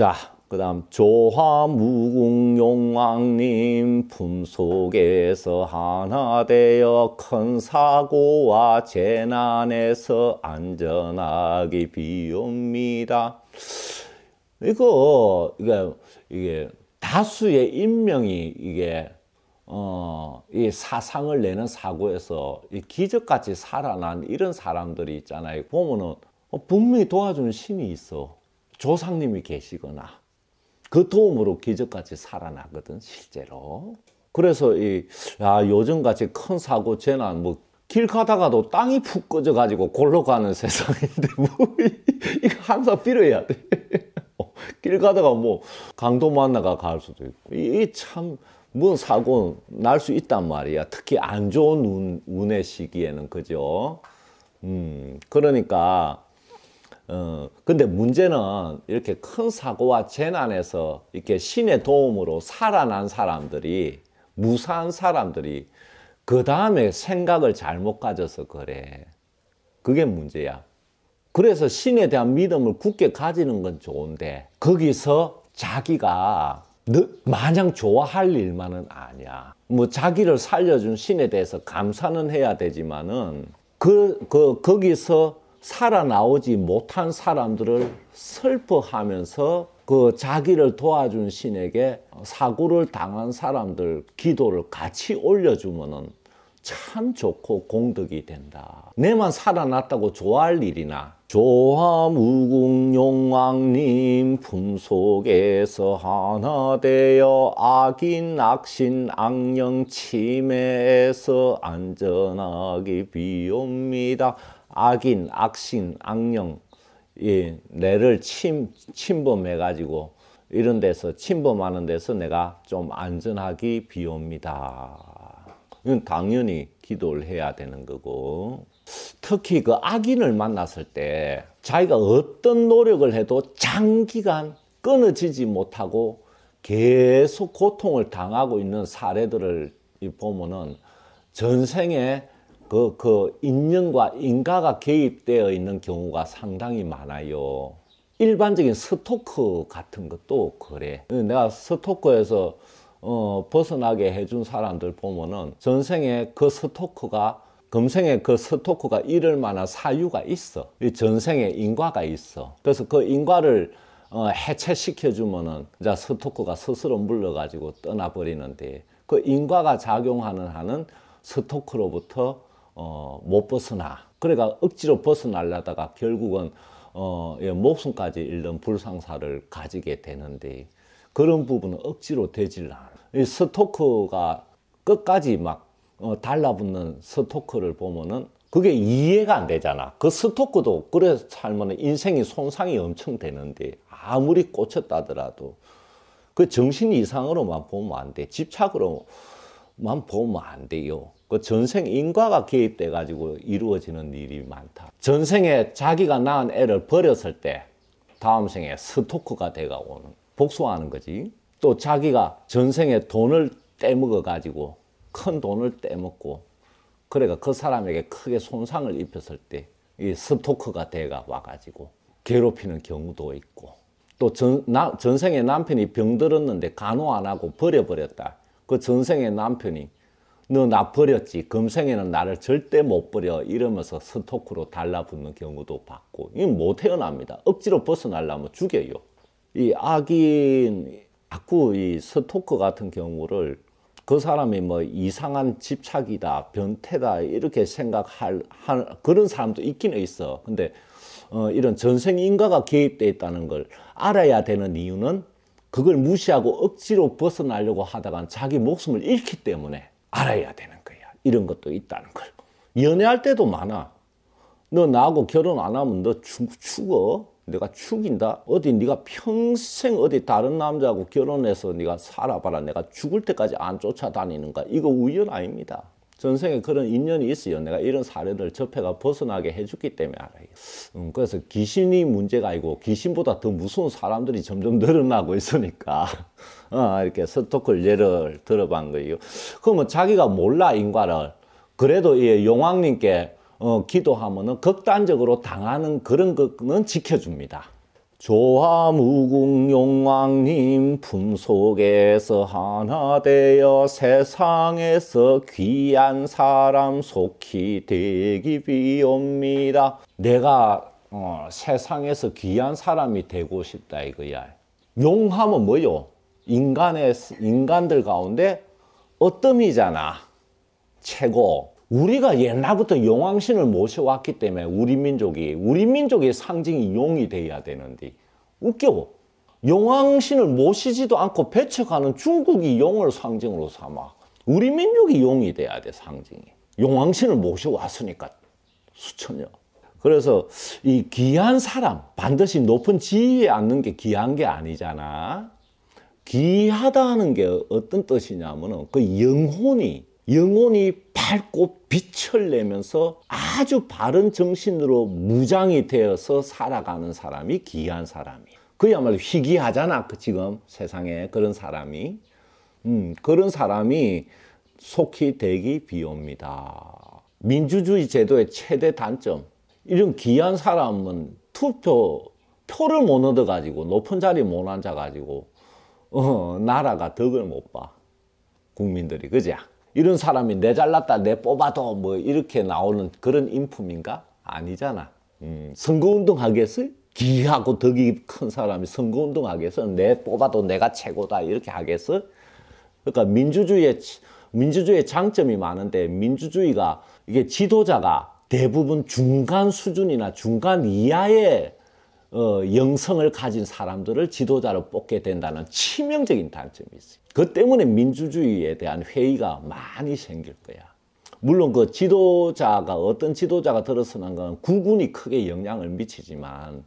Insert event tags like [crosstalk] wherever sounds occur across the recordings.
자, 그 다음 조화무궁용왕님 품속에서 하나 되어 큰 사고와 재난에서 안전하게 비옵니다. 이거 이게 이게 다수의 인명이 이게 어, 이 사상을 내는 사고에서 이 기적같이 살아난 이런 사람들이 있잖아요. 보면은 어, 분명히 도와주는 신이 있어. 조상님이 계시거나 그 도움으로 기적같이 살아나거든 실제로. 그래서 이 아, 요즘같이 큰 사고 재난 뭐 길 가다가도 땅이 푹 꺼져 가지고 골로 가는 [laughs] 세상인데 뭐 이거 항상 필요해야 돼. [laughs] 어, 길 가다가 뭐 강도 만나가 갈 수도 있고 이참 뭔 사고 날 수 있단 말이야. 특히 안 좋은 운, 운의 시기에는 그죠. 음 그러니까 어, 근데 문제는 이렇게 큰 사고와 재난에서 이렇게 신의 도움으로 살아난 사람들이 무사한 사람들이 그 다음에 생각을 잘못 가져서 그래. 그게 문제야. 그래서 신에 대한 믿음을 굳게 가지는 건 좋은데 거기서 자기가 마냥 좋아할 일만은 아니야. 뭐 자기를 살려준 신에 대해서 감사는 해야 되지만은 그, 그 거기서 살아나오지 못한 사람들을 슬퍼하면서 그 자기를 도와준 신에게 사고를 당한 사람들 기도를 같이 올려주면은 참 좋고 공덕이 된다. 내만 살아났다고 좋아할 일이나 조화무궁용왕님 품속에서 하나 되어 악인 악신 악령 침해에서 안전하게 비옵니다. 악인, 악신, 악령 이 뇌를 침, 침범해 가지고 이런 데서 침범하는 데서 내가 좀 안전하기 비옵니다. 이건 당연히 기도를 해야 되는 거고 특히 그 악인을 만났을 때 자기가 어떤 노력을 해도 장기간 끊어지지 못하고 계속 고통을 당하고 있는 사례들을 보면은 전생에 그, 그 인연과 인가가 개입되어 있는 경우가 상당히 많아요. 일반적인 스토커 같은 것도 그래. 내가 스토커에서 어, 벗어나게 해준 사람들 보면은 전생에 그 스토커가 금생에 그 스토커가 이럴 만한 사유가 있어. 이 전생에 인과가 있어. 그래서 그 인과를 어, 해체시켜주면은 이제 스토커가 스스로 물러가지고 떠나버리는데 그 인과가 작용하는 한은 스토커로부터 어, 못 벗어나. 그래가 그러니까 억지로 벗어나려다가 결국은 어, 예, 목숨까지 잃는 불상사를 가지게 되는데 그런 부분은 억지로 되질 않아. 이 스토커가 끝까지 막 어, 달라붙는 스토커를 보면은 그게 이해가 안 되잖아. 그 스토커도 그래 살면 인생이 손상이 엄청 되는데 아무리 꽂혔다더라도 그 정신 이상으로만 보면 안 돼. 집착으로만 보면 안 돼요. 그 전생 인과가 개입돼 가지고 이루어지는 일이 많다. 전생에 자기가 낳은 애를 버렸을 때 다음 생에 스토커가 돼가 오는 복수하는 거지. 또 자기가 전생에 돈을 떼먹어 가지고 큰 돈을 떼먹고 그래가 그 사람에게 크게 손상을 입혔을 때 이 스토커가 돼가 와가지고 괴롭히는 경우도 있고 또 전, 나, 전생에 남편이 병들었는데 간호 안 하고 버려버렸다. 그 전생에 남편이 너나 버렸지. 금생에는 나를 절대 못 버려. 이러면서 스토크로 달라붙는 경우도 봤고 이못 헤어납니다. 뭐 억지로 벗어나려면 죽여요. 이 악인 자꾸 이 스토커 같은 경우를 그 사람이 뭐 이상한 집착이다, 변태다 이렇게 생각할 한, 그런 사람도 있긴 있어. 근데 어, 이런 전생 인과가 개입돼 있다는 걸 알아야 되는 이유는 그걸 무시하고 억지로 벗어나려고 하다간 자기 목숨을 잃기 때문에 알아야 되는 거야. 이런 것도 있다는 걸. 연애할 때도 많아. 너 나하고 결혼 안 하면 너 죽, 죽어. 내가 죽인다. 어디 네가 평생 어디 다른 남자하고 결혼해서 네가 살아봐라. 내가 죽을 때까지 안 쫓아다니는가. 이거 우연 아닙니다. 전생에 그런 인연이 있어요. 내가 이런 사례를 접해가 벗어나게 해줬기 때문에 알아요. 음, 그래서 귀신이 문제가 아니고 귀신보다 더 무서운 사람들이 점점 [laughs] 늘어나고 있으니까 [laughs] 어, 이렇게 스토클 예를 들어본 거예요. 그러면 자기가 몰라 인과를 그래도 이 용왕님께 어, 기도하면은 극단적으로 당하는 그런 거는 지켜줍니다. 조화무궁용왕님 품속에서 하나 되어 세상에서 귀한 사람 속히 되기 비옵니다. 내가 어, 세상에서 귀한 사람이 되고 싶다 이거야. 용함은 뭐요? 인간의 인간들 가운데 어뜸이잖아. 최고. 우리가 옛날부터 용왕신을 모셔왔기 때문에 우리 민족이 우리 민족의 상징이 용이 돼야 되는데 웃겨. 용왕신을 모시지도 않고 배척하는 중국이 용을 상징으로 삼아 우리 민족이 용이 돼야 돼 상징이. 용왕신을 모셔왔으니까 수천년 그래서 이 귀한 사람 반드시 높은 지위에 앉는 게 귀한 게 아니잖아. 귀하다는 게 어떤 뜻이냐면은 그 영혼이 영혼이 밝고 빛을 내면서 아주 바른 정신으로 무장이 되어서 살아가는 사람이 귀한 사람이에요. 그야말로 희귀하잖아, 그 지금 세상에 그런 사람이. 음, 그런 사람이 속히 대기 비옵니다. 민주주의 제도의 최대 단점. 이런 귀한 사람은 투표, 표를 못 얻어가지고, 높은 자리 못 앉아가지고, 어, 나라가 덕을 못 봐. 국민들이, 그죠? 이런 사람이 내 잘났다, 내 뽑아도 뭐 이렇게 나오는 그런 인품인가? 아니잖아. 음, 선거운동 하겠어 기하고 덕이 큰 사람이 선거운동 하겠어? 내 뽑아도 내가 최고다 이렇게 하겠어? 그러니까 민주주의의 민주주의 장점이 많은데 민주주의가 이게 지도자가 대부분 중간 수준이나 중간 이하의 어, 영성을 가진 사람들을 지도자로 뽑게 된다는 치명적인 단점이 있어요. 그 때문에 민주주의에 대한 회의가 많이 생길 거야. 물론 그 지도자가 어떤 지도자가 들어서는 건 국군이 크게 영향을 미치지만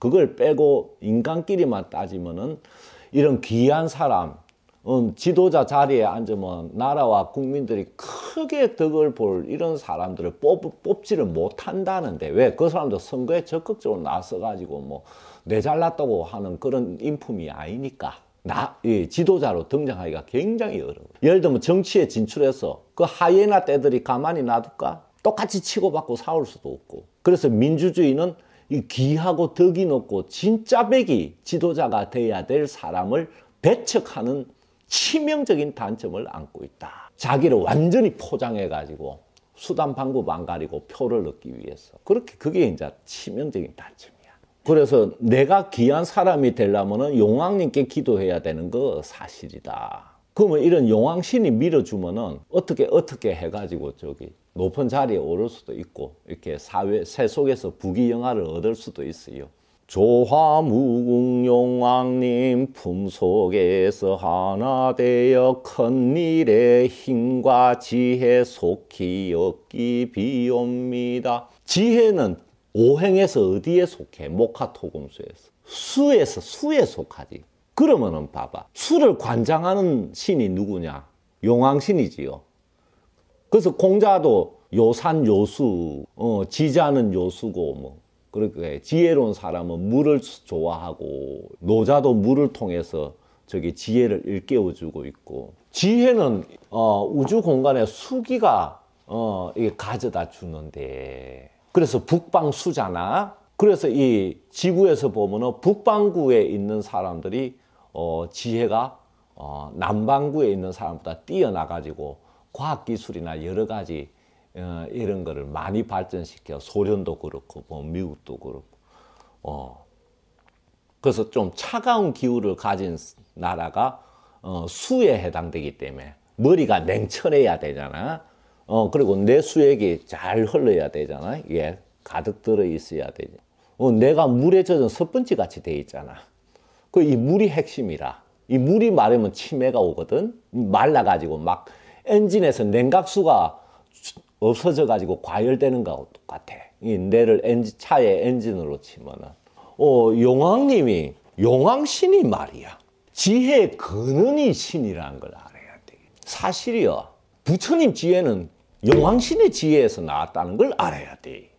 그걸 빼고 인간끼리만 따지면은 이런 귀한 사람 음, 지도자 자리에 앉으면 나라와 국민들이 크게 덕을 볼 이런 사람들을 뽑, 뽑지를 못한다는데 왜 그 사람도 선거에 적극적으로 나서가지고 뭐 내 잘났다고 하는 그런 인품이 아니니까 나 예, 지도자로 등장하기가 굉장히 어려워. 예를 들면 정치에 진출해서 그 하이에나 떼들이 가만히 놔둘까? 똑같이 치고받고 싸울 수도 없고. 그래서 민주주의는 이 귀하고 덕이 높고 진짜 백이 지도자가 돼야 될 사람을 배척하는 치명적인 단점을 안고 있다. 자기를 완전히 포장해가지고 수단 방법 안 가리고 표를 얻기 위해서. 그렇게 그게 이제 치명적인 단점이야. 그래서 내가 귀한 사람이 되려면 용왕님께 기도해야 되는 거 사실이다. 그러면 이런 용왕신이 밀어주면은 어떻게 어떻게 해가지고 저기 높은 자리에 오를 수도 있고 이렇게 사회 세 속에서 부귀영화를 얻을 수도 있어요. 조화무궁용왕님 품속에서 하나 되어 큰일의 힘과 지혜 속히 얻기 비옵니다. 지혜는 오행에서 어디에 속해? 목화토금수에서. 수에서 수에 속하지. 그러면은 봐봐. 수를 관장하는 신이 누구냐? 용왕신이지요. 그래서 공자도 요산 요수, 어, 지자는 요수고 뭐 그러니까 지혜로운 사람은 물을 좋아하고 노자도 물을 통해서 저기 지혜를 일깨워주고 있고 지혜는 어, 우주 공간의 수기가 어, 이게 가져다 주는데 그래서 북방수잖아. 그래서 이 지구에서 보면은 북방구에 있는 사람들이 어, 지혜가 어, 남방구에 있는 사람보다 뛰어나가지고 과학기술이나 여러 가지 어, 이런 거를 많이 발전시켜 소련도 그렇고 뭐 미국도 그렇고 어. 그래서 좀 차가운 기후를 가진 나라가 어, 수에 해당되기 때문에 머리가 냉철해야 되잖아. 어, 그리고 내 수액이 잘 흘러야 되잖아. 예, 가득 들어 있어야 되지. 어, 내가 물에 젖은 섭번지 같이 돼 있잖아. 그 이 물이 핵심이라. 이 물이 마르면 치매가 오거든. 말라가지고 막 엔진에서 냉각수가 없어져 가지고 과열되는 거하고 똑같아. 이 뇌를 엔진, 차의 엔진으로 치면은. 어, 용왕님이, 용왕신이 말이야. 지혜 근원이 신이라는 걸 알아야 돼. 사실이요. 부처님 지혜는 용왕신의 지혜에서 나왔다는 걸 알아야 돼.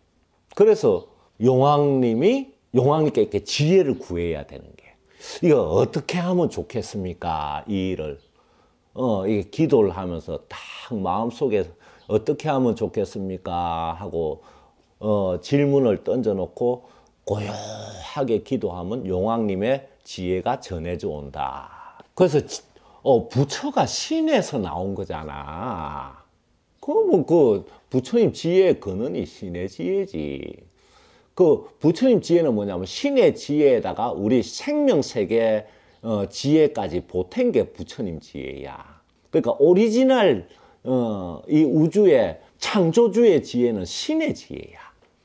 그래서 용왕님이 용왕님께 이렇게 지혜를 구해야 되는 게 이거 어떻게 하면 좋겠습니까? 이 일을 어, 이 기도를 하면서 딱 마음속에 어떻게 하면 좋겠습니까? 하고 어, 질문을 던져놓고 고요하게 기도하면 용왕님의 지혜가 전해져 온다. 그래서 어, 부처가 신에서 나온 거잖아. 그러면 뭐, 그 부처님 지혜의 근원이 신의 지혜지. 그 부처님 지혜는 뭐냐면 신의 지혜에다가 우리 생명 세계 어, 지혜까지 보탠 게 부처님 지혜야. 그러니까 오리지널 어, 이 우주의 창조주의 지혜는 신의 지혜야.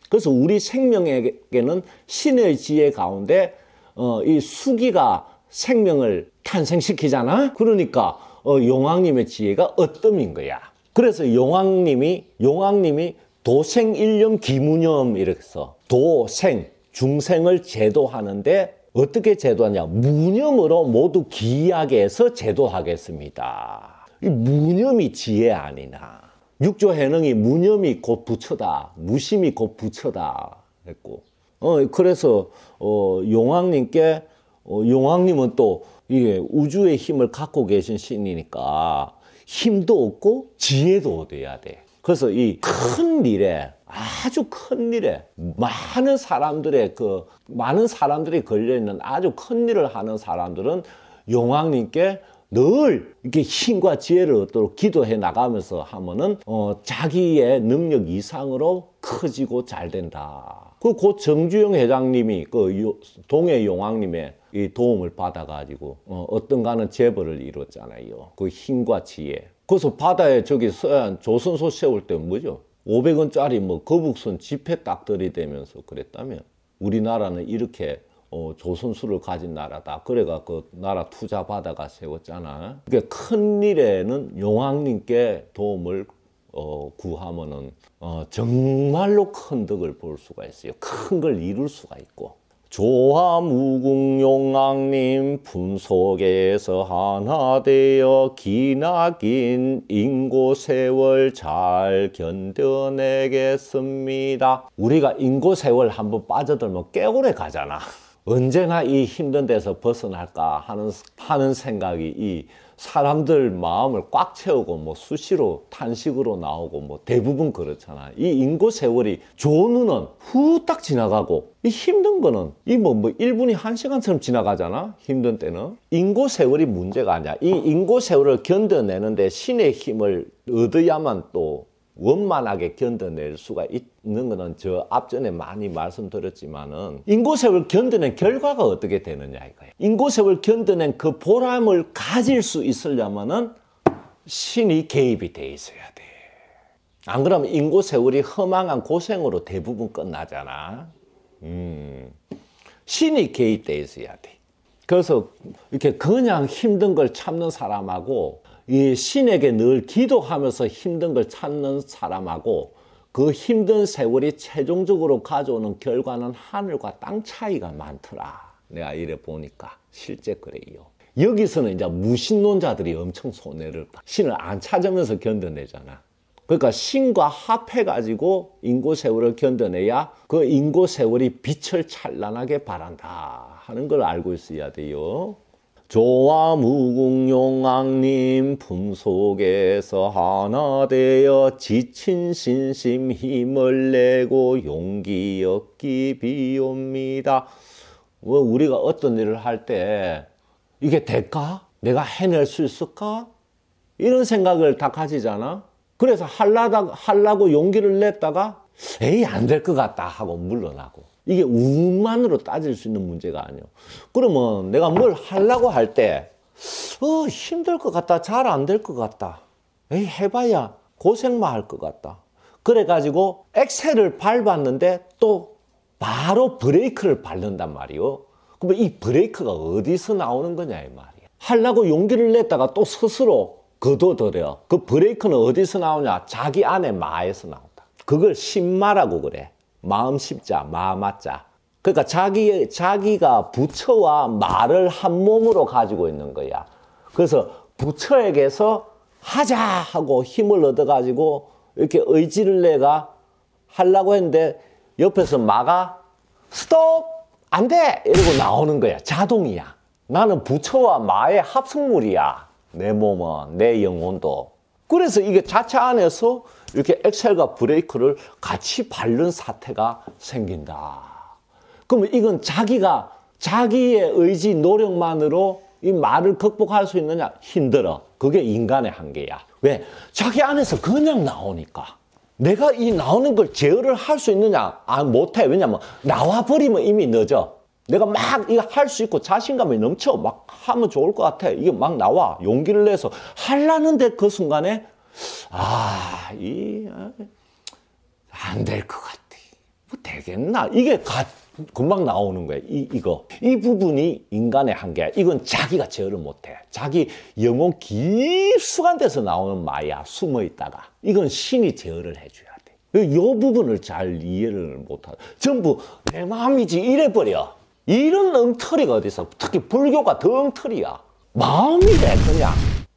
그래서 우리 생명에게는 신의 지혜 가운데 어, 이 수기가 생명을 탄생시키잖아. 그러니까 어, 용왕님의 지혜가 어뜸인 거야. 그래서 용왕님이 용왕님이 도생일념 기무념 이렇게 해서 도생 중생을 제도하는데 어떻게 제도하냐? 무념으로 모두 기약에서 제도하겠습니다. 이 무념이 지혜 아니냐. 육조 해능이 무념이 곧 부처다. 무심이 곧 부처다. 했고. 어, 그래서, 어, 용왕님께, 어, 용왕님은 또 이게 우주의 힘을 갖고 계신 신이니까 힘도 없고 지혜도 얻어야 돼. 그래서 이 큰 일에 아주 큰 일에 많은 사람들의 그 많은 사람들이 걸려 있는 아주 큰 일을 하는 사람들은 용왕님께 늘 이렇게 힘과 지혜를 얻도록 기도해 나가면서 하면은 어, 자기의 능력 이상으로 커지고 잘 된다. 그 고 정주영 회장님이 그 동해 용왕님의 이 도움을 받아가지고 어, 어떤가는 재벌을 이뤘잖아요. 그 힘과 지혜. 그래서 바다에 저기 서해안 조선소 세울 때 뭐죠? 500원짜리 뭐 거북선 지폐 딱 들이대면서 그랬다면 우리나라는 이렇게 어, 조선술을 가진 나라다. 그래가 그 나라 투자 받아가 세웠잖아. 그게 큰 일에는 용왕님께 도움을 어, 구하면은 어, 정말로 큰 덕을 볼 수가 있어요. 큰 걸 이룰 수가 있고. 조화무궁용왕님 품속에서 하나 되어 기나긴 인고세월 잘 견뎌내겠습니다. 우리가 인고세월 한번 빠져들면 깨 오래 가잖아. 언제나 이 힘든 데서 벗어날까 하는, 하는 생각이 이 사람들 마음을 꽉 채우고 뭐 수시로 탄식으로 나오고 뭐 대부분 그렇잖아. 이 인구 세월이 좋은 눈은 후딱 지나가고 이 힘든 거는 이 뭐뭐 뭐 1분이 뭐 1시간처럼 지나가잖아. 힘든 때는. 인구 세월이 문제가 아니야. 이 인구 세월을 견뎌내는데 신의 힘을 얻어야만 또 원만하게 견뎌낼 수가 있는 것은 저 앞전에 많이 말씀드렸지만은 인고세월 견뎌낸 결과가 어떻게 되느냐 이거예요. 인고세월 견뎌낸 그 보람을 가질 수 있으려면은 신이 개입이 돼 있어야 돼. 안 그러면 인고세월이 허망한 고생으로 대부분 끝나잖아. 음. 신이 개입돼 있어야 돼. 그래서 이렇게 그냥 힘든 걸 참는 사람하고 이 신에게 늘 기도하면서 힘든 걸 찾는 사람하고 그 힘든 세월이 최종적으로 가져오는 결과는 하늘과 땅 차이가 많더라. 내가 이래 보니까 실제 그래요. 여기서는 이제 무신론자들이 엄청 손해를 봐. 신을 안 찾으면서 견뎌내잖아. 그러니까 신과 합해가지고 인고 세월을 견뎌내야 그 인고 세월이 빛을 찬란하게 바란다 하는 걸 알고 있어야 돼요. 조와 무궁용왕님 품속에서 하나 되어 지친 신심 힘을 내고 용기 얻기 비옵니다. 뭐 우리가 어떤 일을 할 때 이게 될까? 내가 해낼 수 있을까? 이런 생각을 다 가지잖아. 그래서 할라고 용기를 냈다가 에이 안 될 것 같다 하고 물러나고 이게 운만으로 따질 수 있는 문제가 아니에요. 그러면 내가 뭘 하려고 할 때, 어, 힘들 것 같다. 잘 안 될 것 같다. 에이, 해봐야 고생만 할 것 같다. 그래가지고 엑셀을 밟았는데 또 바로 브레이크를 밟는단 말이요. 그러면 이 브레이크가 어디서 나오는 거냐, 이 말이야. 하려고 용기를 냈다가 또 스스로 거둬들여. 그 브레이크는 어디서 나오냐? 자기 안에 마에서 나온다. 그걸 신마라고 그래. 마음 십자, 마마자. 그러니까 자기, 자기가 부처와 말을 한 몸으로 가지고 있는 거야. 그래서 부처에게서 하자 하고 힘을 얻어가지고 이렇게 의지를 내가 하려고 했는데 옆에서 마가 스톱! 안 돼! 이러고 나오는 거야. 자동이야. 나는 부처와 마의 합성물이야. 내 몸은, 내 영혼도. 그래서 이게 자차 안에서 이렇게 엑셀과 브레이크를 같이 밟는 사태가 생긴다. 그러면 이건 자기가 자기의 의지 노력만으로 이 말을 극복할 수 있느냐? 힘들어. 그게 인간의 한계야. 왜? 자기 안에서 그냥 나오니까. 내가 이 나오는 걸 제어를 할 수 있느냐? 아, 못해. 왜냐면 나와버리면 이미 늦어. 내가 막 이거 할 수 있고 자신감이 넘쳐. 막 하면 좋을 것 같아. 이게 막 나와. 용기를 내서 하려는데 그 순간에 아, 이, 아, 안될 것 같아. 뭐 되겠나? 이게 가, 금방 나오는 거야. 이, 이거. 이 부분이 인간의 한계야. 이건 자기가 제어를 못해. 자기 영혼 깊숙한 데서 나오는 마야. 숨어 있다가. 이건 신이 제어를 해줘야 돼. 이 부분을 잘 이해를 못하 전부 내 마음이지. 이래버려. 이런 엉터리가 어디서 특히 불교가 더 엉터리야. 마음이래, 그냥.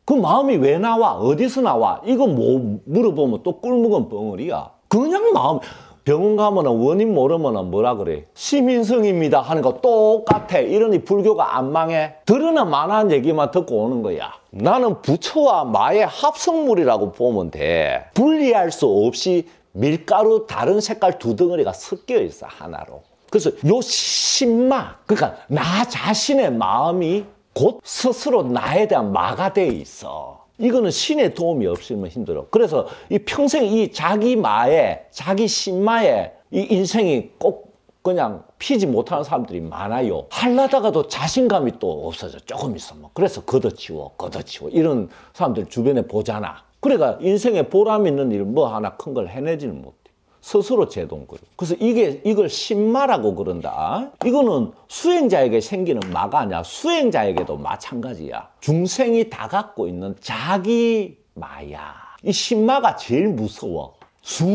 그 마음이 왜 나와? 어디서 나와? 이거 뭐 물어보면 또 꿀먹은 벙어리야. 그냥 마음 병원 가면 원인 모르면 뭐라 그래? 시민성입니다 하는 거 똑같아. 이러니 불교가 안 망해. 들으나 만한 얘기만 듣고 오는 거야. 나는 부처와 마의 합성물이라고 보면 돼. 분리할 수 없이 밀가루 다른 색깔 두 덩어리가 섞여 있어 하나로. 그래서 요 신마 그러니까 나 자신의 마음이 곧 스스로 나에 대한 마가 되어 있어. 이거는 신의 도움이 없으면 힘들어. 그래서 이 평생 이 자기 마에, 자기 신마에 이 인생이 꼭 그냥 피지 못하는 사람들이 많아요. 할라다가도 자신감이 또 없어져. 조금 있으면. 그래서 걷어치워, 걷어치워. 이런 사람들 주변에 보잖아. 그러니까 인생에 보람 있는 일 뭐 하나 큰 걸 해내지는 못. 해 스스로 제동 거예 그래서 이게 이걸 신마라고 그런다. 이거는 수행자에게 생기는 마가 아 수행자에게도 마찬가지야. 중생이 다 갖고 있는 자기 마야. 이 신마가 제일 무서워. 쑥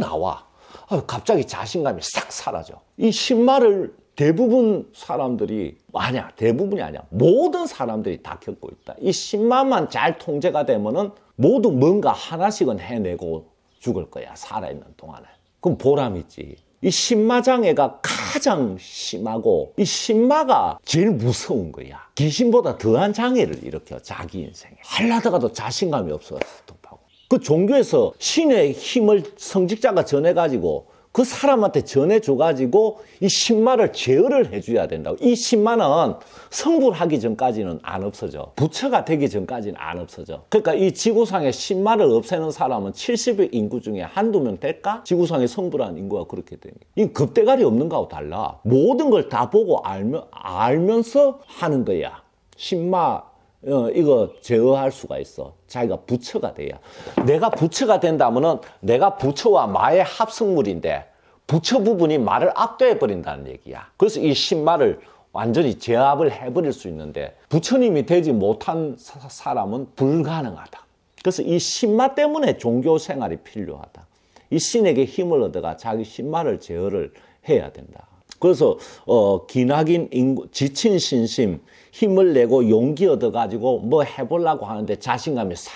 나와. 아, 갑자기 자신감이 싹 사라져. 이 신마를 대부분 사람들이 아니야 대부분이 아니야 모든 사람들이 다 겪고 있다 이 신마만 잘 통제가 되면은 모두 뭔가 하나씩은 해내고 죽을 거야 살아있는 동안에 그럼 보람 있지 이 신마장애가 가장 심하고 이 신마가 제일 무서운 거야 귀신보다 더한 장애를 일으켜 자기 인생에 할라다가도 자신감이 없어 스톱하고 그 종교에서 신의 힘을 성직자가 전해가지고 그 사람한테 전해줘가지고 이 신마를 제어를 해줘야 된다고. 이 신마는 성불하기 전까지는 안 없어져. 부처가 되기 전까지는 안 없어져. 그러니까 이 지구상에 신마를 없애는 사람은 70의 인구 중에 한두 명 될까? 지구상에 성불한 인구가 그렇게 되니. 이 급대가리 없는 거하고 달라. 모든 걸 다 보고 알면, 알면서 하는 거야. 신마 어, 이거 제어할 수가 있어. 자기가 부처가 돼야. 내가 부처가 된다면은 내가 부처와 마의 합성물인데 부처 부분이 말을 압도해 버린다는 얘기야. 그래서 이 신마를 완전히 제압을 해버릴 수 있는데 부처님이 되지 못한 사, 사람은 불가능하다. 그래서 이 신마 때문에 종교 생활이 필요하다. 이 신에게 힘을 얻어가 자기 신마를 제어를 해야 된다. 그래서 어, 기나긴 인구, 지친 신심, 힘을 내고 용기 얻어가지고 뭐 해보려고 하는데 자신감이 싹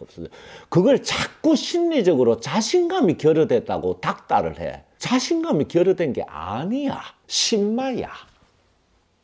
없어져. 그걸 자꾸 심리적으로 자신감이 결여됐다고 닥달을 해. 자신감이 결여된 게 아니야. 신마야.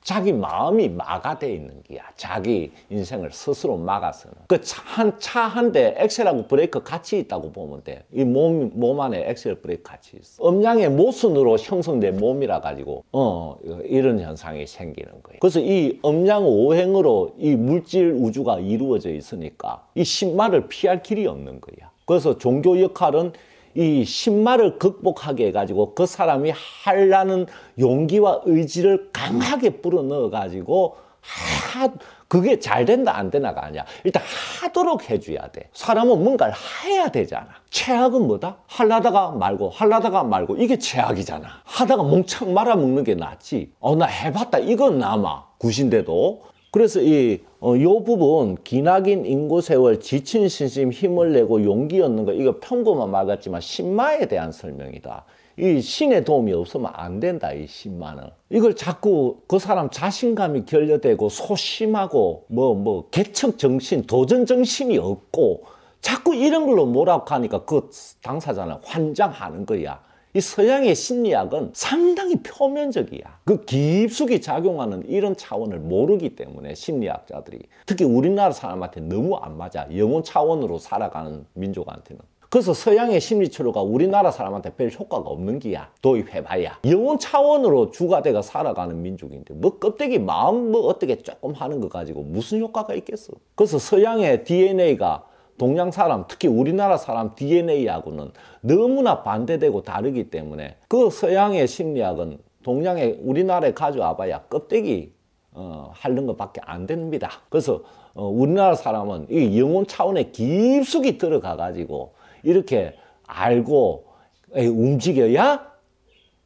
자기 마음이 막아돼 있는 거야. 자기 인생을 스스로 막아서는. 그 차 한 차 한 대 엑셀하고 브레이크 같이 있다고 보면 돼. 이 몸 몸 안에 엑셀 브레이크 같이 있어. 음양의 모순으로 형성된 몸이라 가지고 어 이런 현상이 생기는 거예요. 그래서 이음양 오행으로 이 물질 우주가 이루어져 있으니까 이신발을 피할 길이 없는 거야. 그래서 종교 역할은 이 신마를 극복하게 해가지고 그 사람이 하려는 용기와 의지를 강하게 불어넣어가지고 하, 그게 잘 된다 안 되나가 아니야. 일단 하도록 해줘야 돼. 사람은 뭔가를 해야 되잖아. 최악은 뭐다? 할라다가 말고 할라다가 말고 이게 최악이잖아. 하다가 몽창 말아먹는 게 낫지. 어 나 해봤다 이건 남아. 굿인데도 그래서 이, 어, 요 부분, 기나긴 인구 세월, 지친 신심, 힘을 내고 용기 얻는 거, 이거 평구만 막았지만 신마에 대한 설명이다. 이 신의 도움이 없으면 안 된다, 이 신마는. 이걸 자꾸 그 사람 자신감이 결여되고 소심하고 뭐, 뭐, 개척 정신, 도전 정신이 없고 자꾸 이런 걸로 뭐라고 하니까 그 당사자는 환장하는 거야. 이 서양의 심리학은 상당히 표면적이야. 그 깊숙이 작용하는 이런 차원을 모르기 때문에 심리학자들이 특히 우리나라 사람한테 너무 안 맞아. 영혼 차원으로 살아가는 민족한테는. 그래서 서양의 심리치료가 우리나라 사람한테 별 효과가 없는 기야 도입해봐야 영혼 차원으로 주가대가 살아가는 민족인데 뭐 껍데기 마음 뭐 어떻게 조금 하는 거 가지고 무슨 효과가 있겠어 그래서 서양의 DNA가 동양 사람, 특히 우리나라 사람 DNA하고는 너무나 반대되고 다르기 때문에 그 서양의 심리학은 동양의 우리나라에 가져와 봐야 껍데기 어, 하는 것밖에 안 됩니다. 그래서 어, 우리나라 사람은 이 영혼 차원에 깊숙이 들어가 가지고 이렇게 알고 움직여야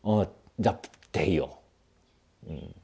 어, 이제 돼요. 음.